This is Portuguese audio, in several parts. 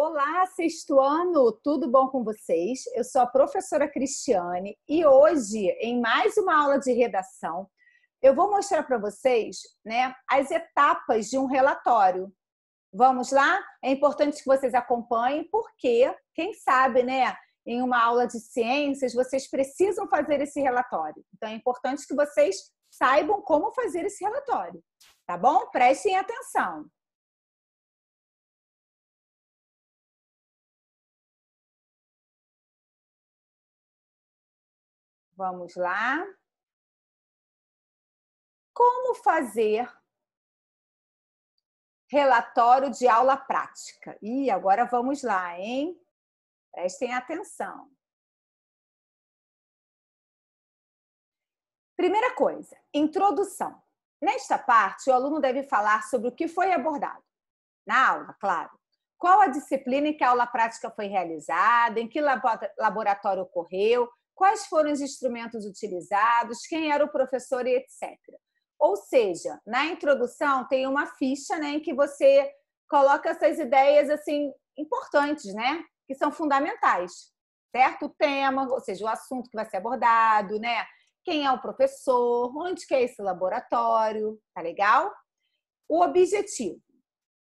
Olá, sexto ano, tudo bom com vocês? Eu sou a professora Cristiane e hoje, em mais uma aula de redação, eu vou mostrar para vocês né, as etapas de um relatório. Vamos lá? É importante que vocês acompanhem, porque, quem sabe, né, em uma aula de ciências, vocês precisam fazer esse relatório. Então, é importante que vocês saibam como fazer esse relatório, tá bom? Prestem atenção. Vamos lá. Como fazer relatório de aula prática? E agora vamos lá, hein? Prestem atenção. Primeira coisa, introdução. Nesta parte, o aluno deve falar sobre o que foi abordado na aula, claro. Qual a disciplina em que a aula prática foi realizada, em que laboratório ocorreu, quais foram os instrumentos utilizados, quem era o professor e etc. Ou seja, na introdução tem uma ficha né, em que você coloca essas ideias assim importantes, né? Que são fundamentais, certo? O tema, ou seja, o assunto que vai ser abordado, né? Quem é o professor, onde que é esse laboratório, tá legal? O objetivo.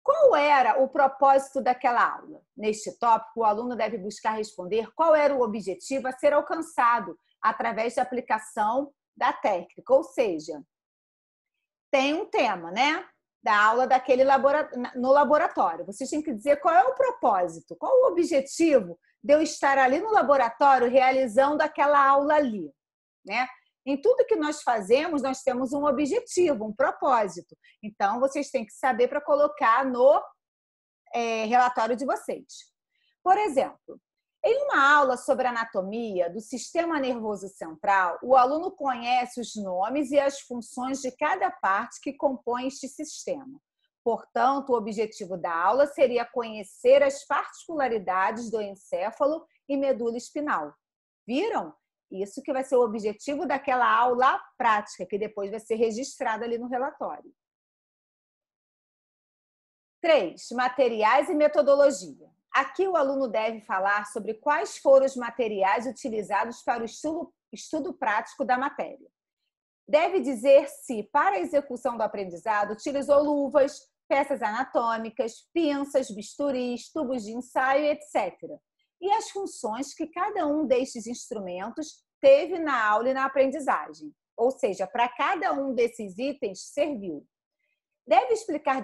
Qual era o propósito daquela aula? Neste tópico, o aluno deve buscar responder qual era o objetivo a ser alcançado através da aplicação da técnica, ou seja, tem um tema, né? Da aula daquele no laboratório. Vocês têm que dizer qual é o propósito, qual o objetivo de eu estar ali no laboratório realizando aquela aula ali, né? Em tudo que nós fazemos, nós temos um objetivo, um propósito. Então, vocês têm que saber para colocar no é, relatório de vocês. Por exemplo, em uma aula sobre anatomia do sistema nervoso central, o aluno conhece os nomes e as funções de cada parte que compõe este sistema. Portanto, o objetivo da aula seria conhecer as particularidades do encéfalo e medula espinal. Viram? Isso que vai ser o objetivo daquela aula prática, que depois vai ser registrada ali no relatório. Três, Materiais e metodologia. Aqui o aluno deve falar sobre quais foram os materiais utilizados para o estudo, estudo prático da matéria. Deve dizer se, para a execução do aprendizado, utilizou luvas, peças anatômicas, pinças, bisturis, tubos de ensaio, etc e as funções que cada um destes instrumentos teve na aula e na aprendizagem. Ou seja, para cada um desses itens serviu. Deve explicar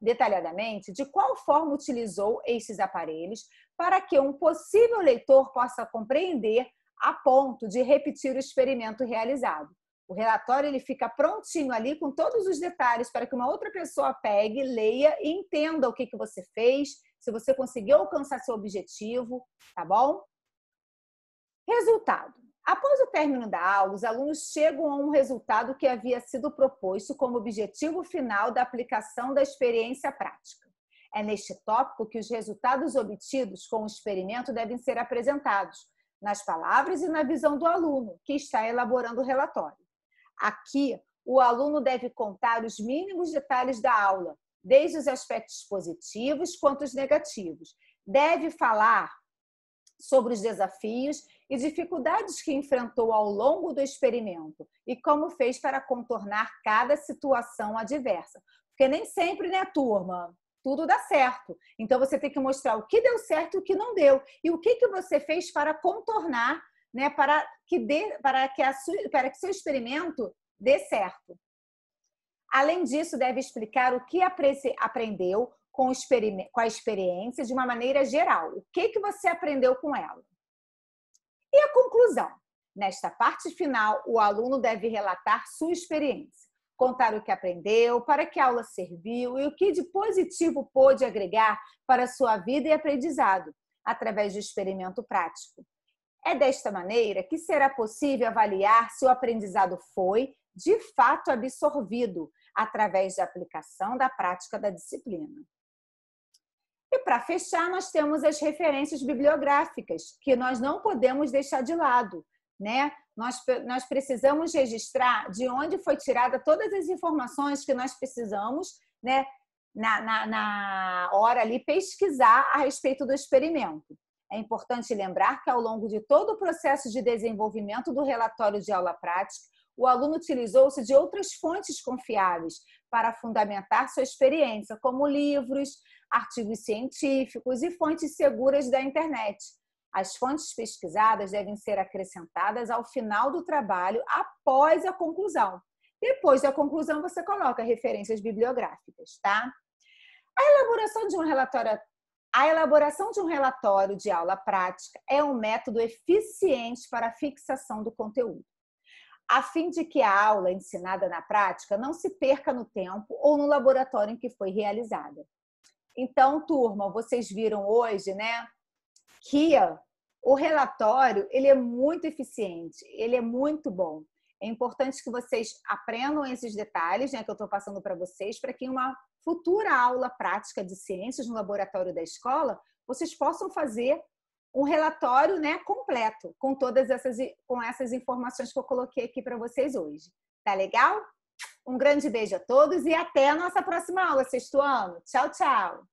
detalhadamente de qual forma utilizou estes aparelhos para que um possível leitor possa compreender a ponto de repetir o experimento realizado. O relatório ele fica prontinho ali com todos os detalhes para que uma outra pessoa pegue, leia e entenda o que, que você fez, se você conseguiu alcançar seu objetivo, tá bom? Resultado. Após o término da aula, os alunos chegam a um resultado que havia sido proposto como objetivo final da aplicação da experiência prática. É neste tópico que os resultados obtidos com o experimento devem ser apresentados, nas palavras e na visão do aluno, que está elaborando o relatório. Aqui, o aluno deve contar os mínimos detalhes da aula, desde os aspectos positivos quanto os negativos. Deve falar sobre os desafios e dificuldades que enfrentou ao longo do experimento e como fez para contornar cada situação adversa. Porque nem sempre, né, turma? Tudo dá certo. Então você tem que mostrar o que deu certo e o que não deu. E o que, que você fez para contornar, né, para que, dê, para, que a, para que seu experimento dê certo. Além disso, deve explicar o que aprendeu com, a experiência de uma maneira geral. O que, que você aprendeu com ela? E a conclusão? Nesta parte final, o aluno deve relatar sua experiência, contar o que aprendeu, para que aula serviu e o que de positivo pôde agregar para sua vida e aprendizado, através do experimento prático. É desta maneira que será possível avaliar se o aprendizado foi de fato absorvido através de aplicação da prática da disciplina. E para fechar, nós temos as referências bibliográficas, que nós não podemos deixar de lado, né? Nós, nós precisamos registrar de onde foi tirada todas as informações que nós precisamos, né? Na, na, na hora ali, pesquisar a respeito do experimento. É importante lembrar que, ao longo de todo o processo de desenvolvimento do relatório de aula prática, o aluno utilizou-se de outras fontes confiáveis para fundamentar sua experiência, como livros, artigos científicos e fontes seguras da internet. As fontes pesquisadas devem ser acrescentadas ao final do trabalho, após a conclusão. Depois da conclusão, você coloca referências bibliográficas, tá? A elaboração de um relatório a elaboração de um relatório de aula prática é um método eficiente para a fixação do conteúdo a fim de que a aula ensinada na prática não se perca no tempo ou no laboratório em que foi realizada. Então, turma, vocês viram hoje, né, que o relatório, ele é muito eficiente, ele é muito bom. É importante que vocês aprendam esses detalhes, né, que eu estou passando para vocês, para que em uma futura aula prática de ciências no laboratório da escola, vocês possam fazer um relatório né, completo com todas essas, com essas informações que eu coloquei aqui para vocês hoje. Tá legal? Um grande beijo a todos e até a nossa próxima aula, sexto ano. Tchau, tchau!